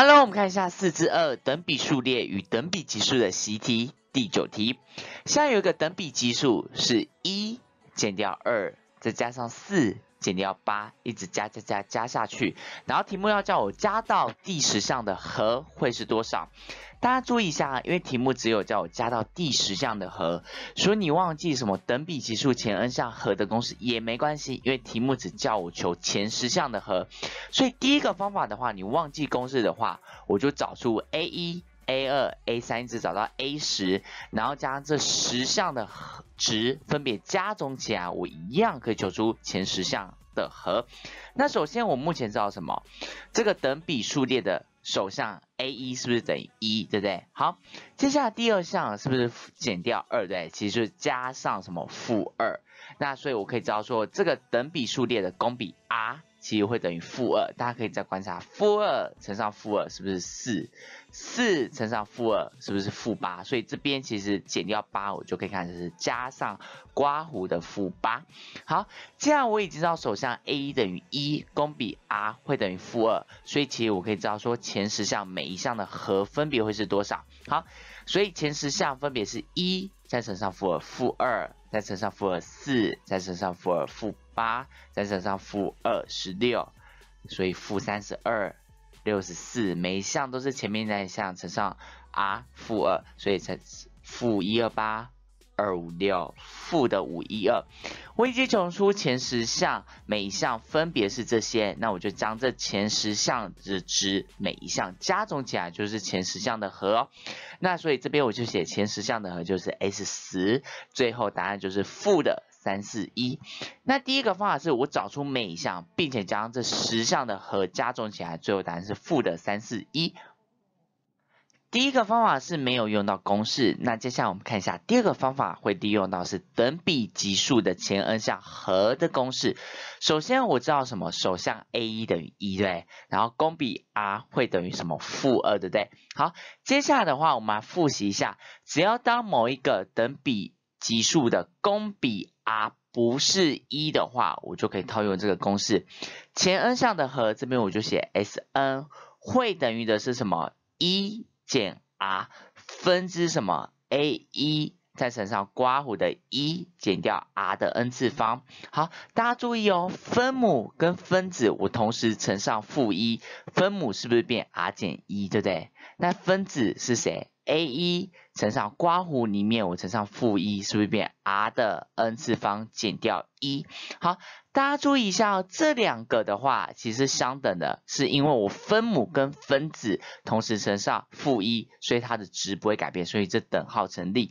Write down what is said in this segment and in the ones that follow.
哈喽，我们看一下四之二等比数列与等比级数的习题第九题。现在有一个等比级数是一减掉二再加上四。减掉八，一直加加加加下去，然后题目要叫我加到第十项的和会是多少？大家注意一下，因为题目只有叫我加到第十项的和，所以你忘记什么等比级数前 n 项和的公式也没关系，因为题目只叫我求前十项的和。所以第一个方法的话，你忘记公式的话，我就找出 a 一、a 二、a 三，一直找到 a 十，然后加上这十项的和。值分别加总起来，我一样可以求出前十项的和。那首先，我目前知道什么？这个等比数列的首项 a1 是不是等于一，对不对？好，接下来第二项是不是减掉二？对，其实是加上什么负二？那所以，我可以知道说，这个等比数列的公比 r。其实会等于负二，大家可以再观察负二乘上负二是不是四，四乘上负二是不是负八，所以这边其实减掉八，我就可以看成是加上刮胡的负八。好，这样我已经知道首项 a 一等于一，公比 r 会等于负二，所以其实我可以知道说前十项每一项的和分别会是多少。好，所以前十项分别是，一再乘上负二，负二再乘上负二，四再乘上负二，负。八再乘上负二十六，所以负三十二六十四，每一项都是前面那一项乘上 r 负二，所以才负一二八二五六负的五一二。机求出前十项每一项分别是这些，那我就将这前十项的值每一项加总起来，就是前十项的和。那所以这边我就写前十项的和就是 S 十，最后答案就是负的。三四一，那第一个方法是我找出每一项，并且将这十项的和加总起来，最后答案是负的三四一。第一个方法是没有用到公式。那接下来我们看一下第二个方法会利用到是等比级数的前 n 项和的公式。首先我知道什么首项 a 一等于一，对然后公比 r 会等于什么负二，对不对？好，接下来的话我们来复习一下，只要当某一个等比级数的公比。r 不是一的话，我就可以套用这个公式，前 n 项的和，这边我就写 S n，会等于的是什么？一减 r 分之什么 a 一，再乘上刮胡的一减掉 r 的 n 次方。好，大家注意哦，分母跟分子我同时乘上负一，分母是不是变 r 减一，对不对？那分子是谁？a 一乘上刮弧里面我乘上负一，是不是变 r 的 n 次方减掉一？好，大家注意一下哦，这两个的话其实相等的，是因为我分母跟分子同时乘上负一，所以它的值不会改变，所以这等号成立。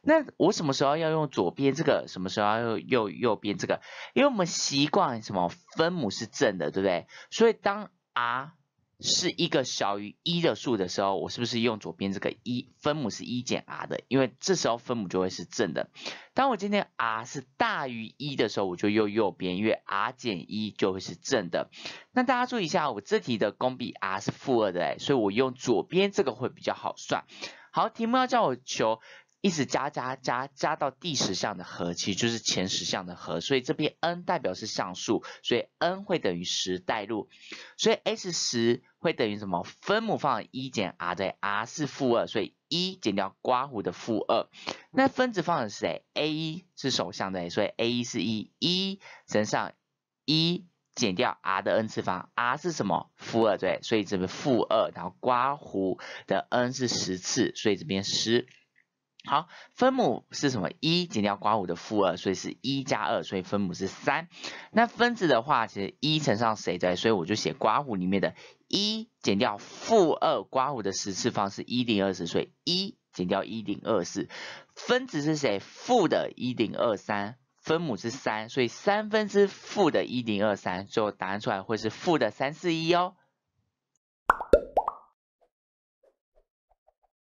那我什么时候要用左边这个？什么时候要用右右边这个？因为我们习惯什么分母是正的，对不对？所以当 r 是一个小于一的数的时候，我是不是用左边这个一分母是一减 r 的？因为这时候分母就会是正的。当我今天 r 是大于一的时候，我就用右边，因为 r 减一就会是正的。那大家注意一下，我这题的公比 r 是负二的哎，所以我用左边这个会比较好算。好，题目要叫我求。一直加加加加到第十项的和，其实就是前十项的和。所以这边 n 代表是项数，所以 n 会等于十。代入，所以 S 十会等于什么？分母放一减 r，对，r 是负二，所以一减掉刮胡的负二。那分子放的谁？a 一是首项，对，所以 a 一是一，一乘上一减掉 r 的 n 次方，r 是什么？负二，对，所以这边负二。然后刮胡的 n 是十次，所以这边十。好，分母是什么？一减掉瓜五的负二，所以是一加二，所以分母是三。那分子的话，其实一乘上谁的？所以我就写瓜五里面的，一减掉负二瓜五的十次方是一零二十，所以一减掉一零二四。分子是谁？负的一零二三。分母是三，所以三分之负的一零二三。最后答案出来会是负的三四一哦。